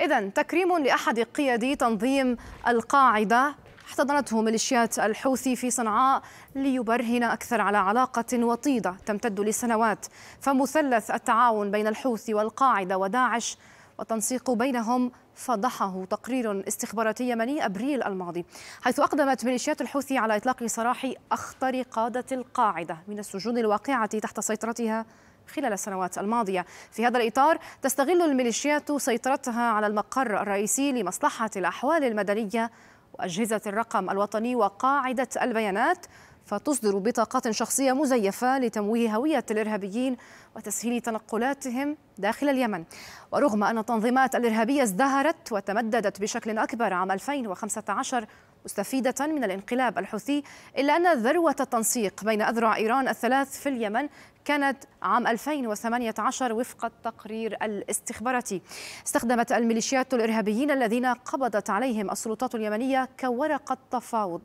إذا تكريم لأحد قيادي تنظيم القاعدة احتضنته ميليشيات الحوثي في صنعاء ليبرهن أكثر على علاقة وطيدة تمتد لسنوات فمثلث التعاون بين الحوثي والقاعدة وداعش والتنسيق بينهم فضحه تقرير استخباراتي يمني أبريل الماضي حيث أقدمت ميليشيات الحوثي على إطلاق سراح أخطر قادة القاعدة من السجون الواقعة تحت سيطرتها خلال السنوات الماضية في هذا الإطار تستغل الميليشيات سيطرتها على المقر الرئيسي لمصلحة الأحوال المدنية وأجهزة الرقم الوطني وقاعدة البيانات فتصدر بطاقات شخصية مزيفة لتمويه هوية الإرهابيين وتسهيل تنقلاتهم داخل اليمن ورغم أن التنظيمات الإرهابية ازدهرت وتمددت بشكل أكبر عام 2015 مستفيدة من الانقلاب الحوثي إلا أن ذروة التنسيق بين أذرع إيران الثلاث في اليمن كانت عام 2018 وفق التقرير الاستخباراتي استخدمت الميليشيات الإرهابيين الذين قبضت عليهم السلطات اليمنية كورقة تفاوض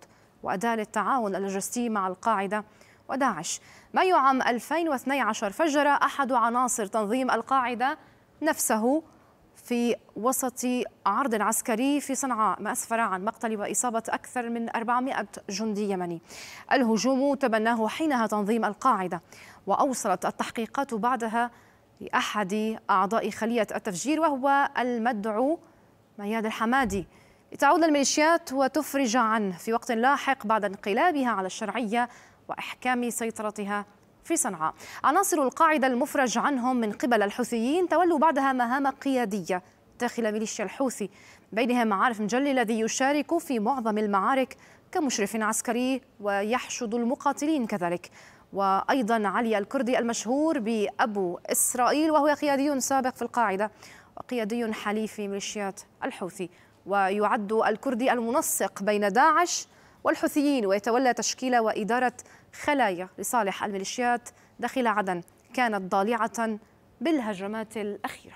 وأداة للتعاون اللوجستي مع القاعدة وداعش مايو عام 2012 فجر أحد عناصر تنظيم القاعدة نفسه في وسط عرض عسكري في صنعاء ما أسفر عن مقتل وإصابة أكثر من 400 جندي يمني الهجوم تبناه حينها تنظيم القاعدة وأوصلت التحقيقات بعدها لأحد أعضاء خلية التفجير وهو المدعو مياد الحمادي لتعود للميليشيات وتفرج عنه في وقت لاحق بعد انقلابها على الشرعية وإحكام سيطرتها في صنعاء عناصر القاعدة المفرج عنهم من قبل الحوثيين تولوا بعدها مهام قيادية داخل ميليشيا الحوثي بينهم عارف مجلي الذي يشارك في معظم المعارك كمشرف عسكري ويحشد المقاتلين كذلك وأيضا علي الكردي المشهور بأبو إسرائيل وهو قيادي سابق في القاعدة وقيادي حليف ميليشيات الحوثي ويعد الكردي المنسق بين داعش والحوثيين ويتولى تشكيل وإدارة خلايا لصالح الميليشيات داخل عدن كانت ضالعة بالهجمات الأخيرة